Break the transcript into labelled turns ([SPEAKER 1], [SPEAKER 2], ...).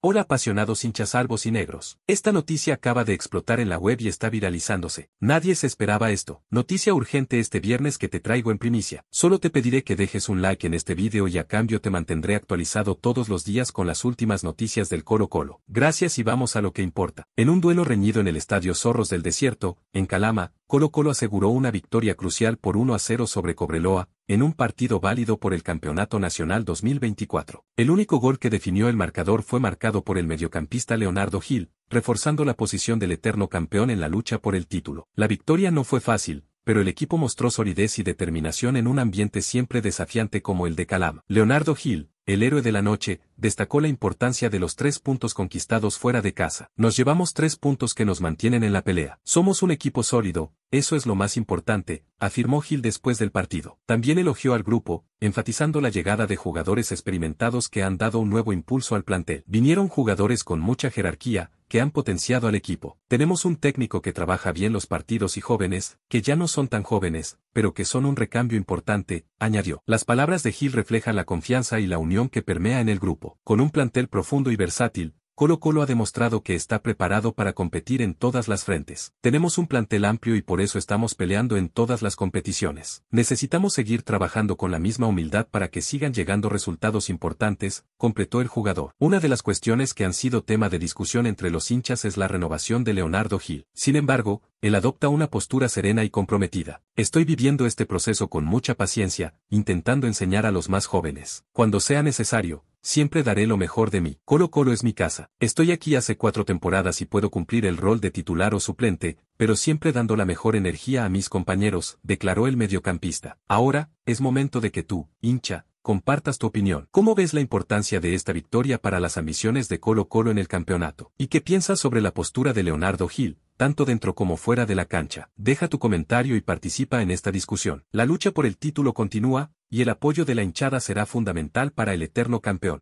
[SPEAKER 1] Hola apasionados hinchas albos y negros. Esta noticia acaba de explotar en la web y está viralizándose. Nadie se esperaba esto. Noticia urgente este viernes que te traigo en primicia. Solo te pediré que dejes un like en este video y a cambio te mantendré actualizado todos los días con las últimas noticias del Colo Colo. Gracias y vamos a lo que importa. En un duelo reñido en el Estadio Zorros del Desierto, en Calama, Colo Colo aseguró una victoria crucial por 1 a 0 sobre Cobreloa, en un partido válido por el Campeonato Nacional 2024. El único gol que definió el marcador fue marcado por el mediocampista Leonardo Gil, reforzando la posición del eterno campeón en la lucha por el título. La victoria no fue fácil, pero el equipo mostró solidez y determinación en un ambiente siempre desafiante como el de Calama. Leonardo Gil, el héroe de la noche, destacó la importancia de los tres puntos conquistados fuera de casa. Nos llevamos tres puntos que nos mantienen en la pelea. Somos un equipo sólido, eso es lo más importante, afirmó Gil después del partido. También elogió al grupo, enfatizando la llegada de jugadores experimentados que han dado un nuevo impulso al plantel. Vinieron jugadores con mucha jerarquía, que han potenciado al equipo. Tenemos un técnico que trabaja bien los partidos y jóvenes, que ya no son tan jóvenes, pero que son un recambio importante, añadió. Las palabras de Gil reflejan la confianza y la unión que permea en el grupo. Con un plantel profundo y versátil, Colo Colo ha demostrado que está preparado para competir en todas las frentes. Tenemos un plantel amplio y por eso estamos peleando en todas las competiciones. Necesitamos seguir trabajando con la misma humildad para que sigan llegando resultados importantes, completó el jugador. Una de las cuestiones que han sido tema de discusión entre los hinchas es la renovación de Leonardo Gil. Sin embargo, él adopta una postura serena y comprometida. Estoy viviendo este proceso con mucha paciencia, intentando enseñar a los más jóvenes. Cuando sea necesario, Siempre daré lo mejor de mí. Colo Colo es mi casa. Estoy aquí hace cuatro temporadas y puedo cumplir el rol de titular o suplente, pero siempre dando la mejor energía a mis compañeros, declaró el mediocampista. Ahora, es momento de que tú, hincha, compartas tu opinión. ¿Cómo ves la importancia de esta victoria para las ambiciones de Colo Colo en el campeonato? ¿Y qué piensas sobre la postura de Leonardo Gil, tanto dentro como fuera de la cancha? Deja tu comentario y participa en esta discusión. La lucha por el título continúa, y el apoyo de la hinchada será fundamental para el eterno campeón.